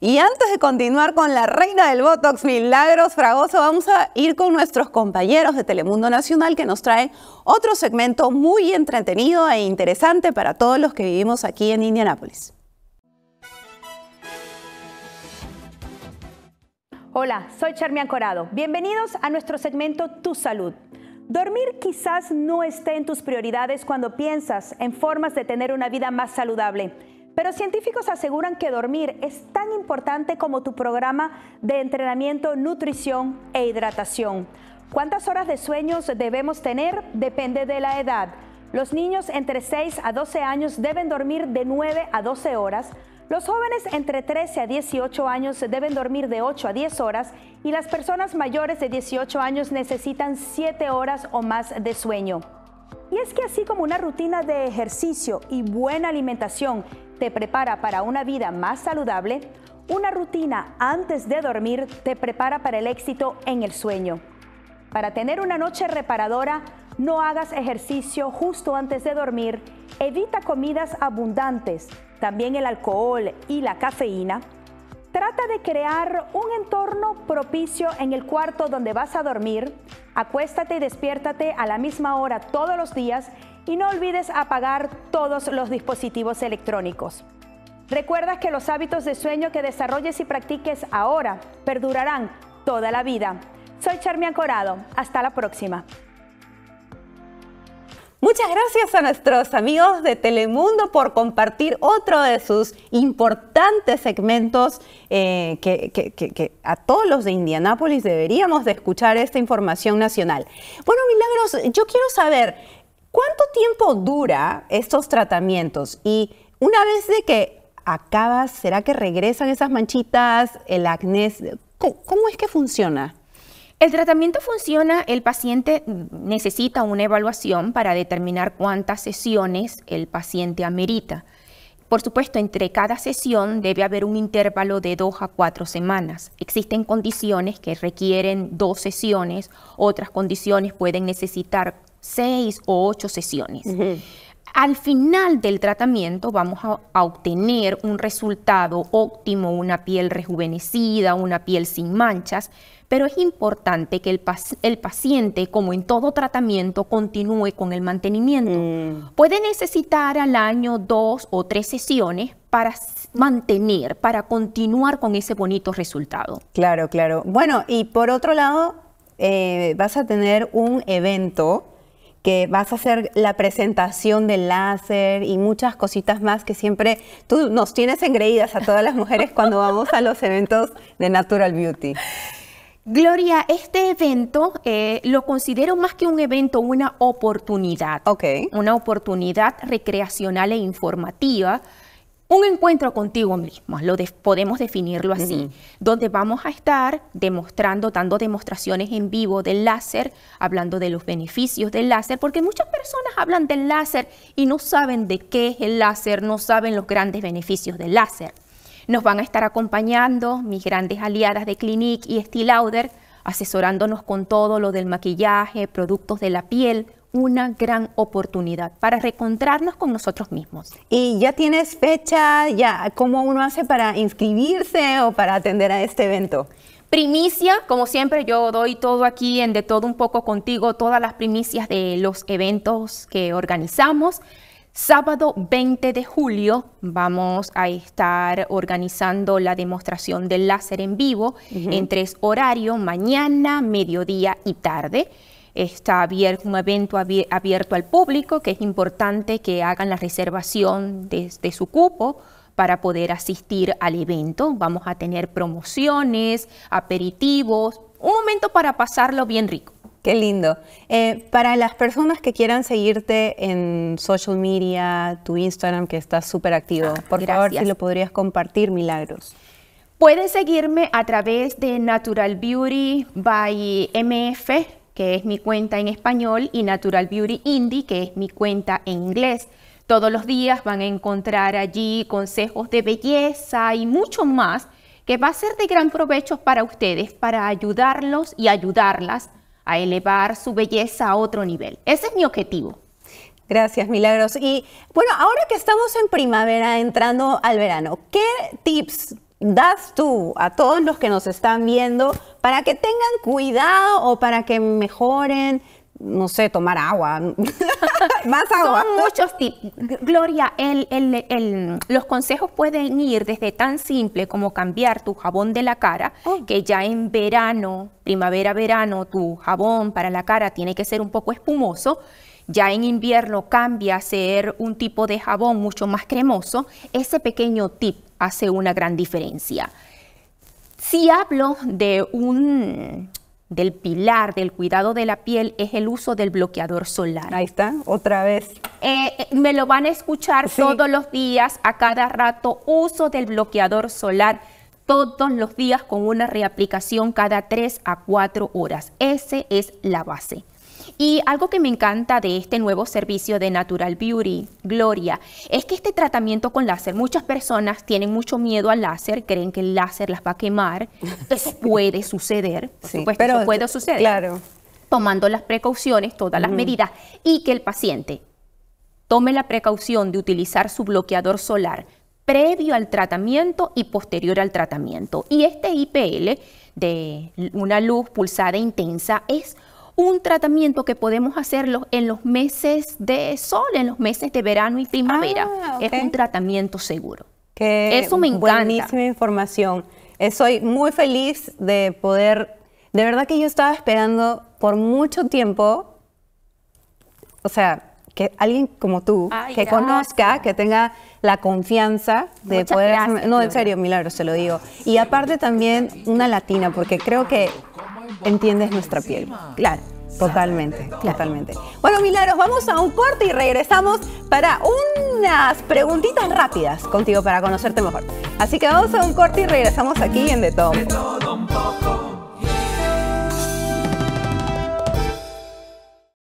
Y antes de continuar con la reina del Botox, Milagros Fragoso, vamos a ir con nuestros compañeros de Telemundo Nacional que nos traen otro segmento muy entretenido e interesante para todos los que vivimos aquí en Indianápolis. Hola, soy Charmian Corado. Bienvenidos a nuestro segmento Tu Salud. Dormir quizás no esté en tus prioridades cuando piensas en formas de tener una vida más saludable. Pero científicos aseguran que dormir es tan importante como tu programa de entrenamiento, nutrición e hidratación. ¿Cuántas horas de sueños debemos tener? Depende de la edad. Los niños entre 6 a 12 años deben dormir de 9 a 12 horas. Los jóvenes entre 13 a 18 años deben dormir de 8 a 10 horas y las personas mayores de 18 años necesitan 7 horas o más de sueño. Y es que así como una rutina de ejercicio y buena alimentación te prepara para una vida más saludable, una rutina antes de dormir te prepara para el éxito en el sueño. Para tener una noche reparadora, no hagas ejercicio justo antes de dormir, evita comidas abundantes, también el alcohol y la cafeína, Trata de crear un entorno propicio en el cuarto donde vas a dormir. Acuéstate y despiértate a la misma hora todos los días y no olvides apagar todos los dispositivos electrónicos. Recuerda que los hábitos de sueño que desarrolles y practiques ahora perdurarán toda la vida. Soy Charmian Corado. Hasta la próxima. Muchas gracias a nuestros amigos de Telemundo por compartir otro de sus importantes segmentos eh, que, a todos los de Indianápolis deberíamos de escuchar esta información nacional. Bueno, Milagros, yo quiero saber cuánto tiempo dura estos tratamientos y una vez de que acabas, ¿será que regresan esas manchitas, el acné? cómo es que funciona? El tratamiento funciona, el paciente necesita una evaluación para determinar cuántas sesiones el paciente amerita. Por supuesto, entre cada sesión debe haber un intervalo de dos a cuatro semanas. Existen condiciones que requieren dos sesiones, otras condiciones pueden necesitar seis o ocho sesiones al final del tratamiento vamos a, obtener un resultado óptimo, una piel rejuvenecida, una piel sin manchas, pero es importante que el, el paciente, como en todo tratamiento, continúe con el mantenimiento. Mm. Puede necesitar al año dos o tres sesiones para mantener, para continuar con ese bonito resultado. Claro, claro. Bueno, y por otro lado, eh, vas a tener un evento que vas a hacer la presentación del láser y muchas cositas más que siempre tú nos tienes engreídas a todas las mujeres cuando vamos a los eventos de Natural Beauty. Gloria, este evento eh, lo considero más que un evento, una oportunidad. Ok. Una oportunidad recreacional e informativa un encuentro contigo mismo, lo podemos definirlo así, donde vamos a estar demostrando, dando demostraciones en vivo del láser, hablando de los beneficios del láser, porque muchas personas hablan del láser y no saben de qué es el láser, no saben los grandes beneficios del láser. Nos van a estar acompañando mis grandes aliadas de Clinique y Steel asesorándonos con todo lo del maquillaje, productos de la piel, una gran oportunidad para reencontrarnos con nosotros mismos. ¿Y ya tienes fecha? Ya, ¿Cómo uno hace para inscribirse o para atender a este evento? Primicia, como siempre yo doy todo aquí en De Todo Un Poco Contigo, todas las primicias de los eventos que organizamos. Sábado 20 de julio vamos a estar organizando la demostración del láser en vivo en tres horarios, mañana, mediodía y tarde está abierto, un evento abierto al público, que es importante que hagan la reservación desde su cupo para poder asistir al evento. Vamos a tener promociones, aperitivos, un momento para pasarlo bien rico. Qué lindo. Eh, para las personas que quieran seguirte en social media, tu Instagram, que está súper activo, ah, por favor, si lo podrías compartir, Milagros. puedes seguirme a través de Natural Beauty by MF que es mi cuenta en español, y Natural Beauty Indie, que es mi cuenta en inglés. Todos los días van a encontrar allí consejos de belleza y mucho más que va a ser de gran provecho para ustedes, para ayudarlos y ayudarlas a elevar su belleza a otro nivel. Ese es mi objetivo. Gracias, Milagros. Y bueno, ahora que estamos en primavera, entrando al verano, ¿qué tips das tú a todos los que nos están viendo para que tengan cuidado o para que mejoren? No sé, tomar agua. Más agua. muchos tips. Gloria, el, el, los consejos pueden ir desde tan simple como cambiar tu jabón de la cara, oh. que ya en verano, primavera, verano, tu jabón para la cara tiene que ser un poco espumoso ya en invierno cambia a ser un tipo de jabón mucho más cremoso. Ese pequeño tip hace una gran diferencia. Si hablo de un del pilar del cuidado de la piel es el uso del bloqueador solar. Ahí está, otra vez. Eh, eh, me lo van a escuchar todos los días, a cada rato, uso del bloqueador solar todos los días con una reaplicación cada 3 a 4 horas. Esa es la base. Y algo que me encanta de este nuevo servicio de Natural Beauty, Gloria, es que este tratamiento con láser, muchas personas tienen mucho miedo al láser, creen que el láser las va a quemar. Eso puede suceder, por supuesto, puede suceder. Claro. Tomando las precauciones, todas las medidas, y que el paciente tome la precaución de utilizar su bloqueador solar previo al tratamiento y posterior al tratamiento. Y este IPL de una luz pulsada intensa es un tratamiento que podemos hacerlo en los meses de sol, en los meses de verano y primavera. Ah, es un tratamiento seguro. Eso me encanta. Buenísima información. Eh, soy muy feliz de poder. De verdad que yo estaba esperando por mucho tiempo. O sea, que alguien como tú, que conozca, que tenga la confianza de poder... no, en serio, Milagro, se lo digo. Y aparte también una latina, porque creo que entiendes nuestra piel. Claro. Totalmente, totalmente. Bueno, Milagros, vamos a un corte y regresamos para unas preguntitas rápidas contigo para conocerte mejor. Así que vamos a un corte y regresamos aquí en De Todo.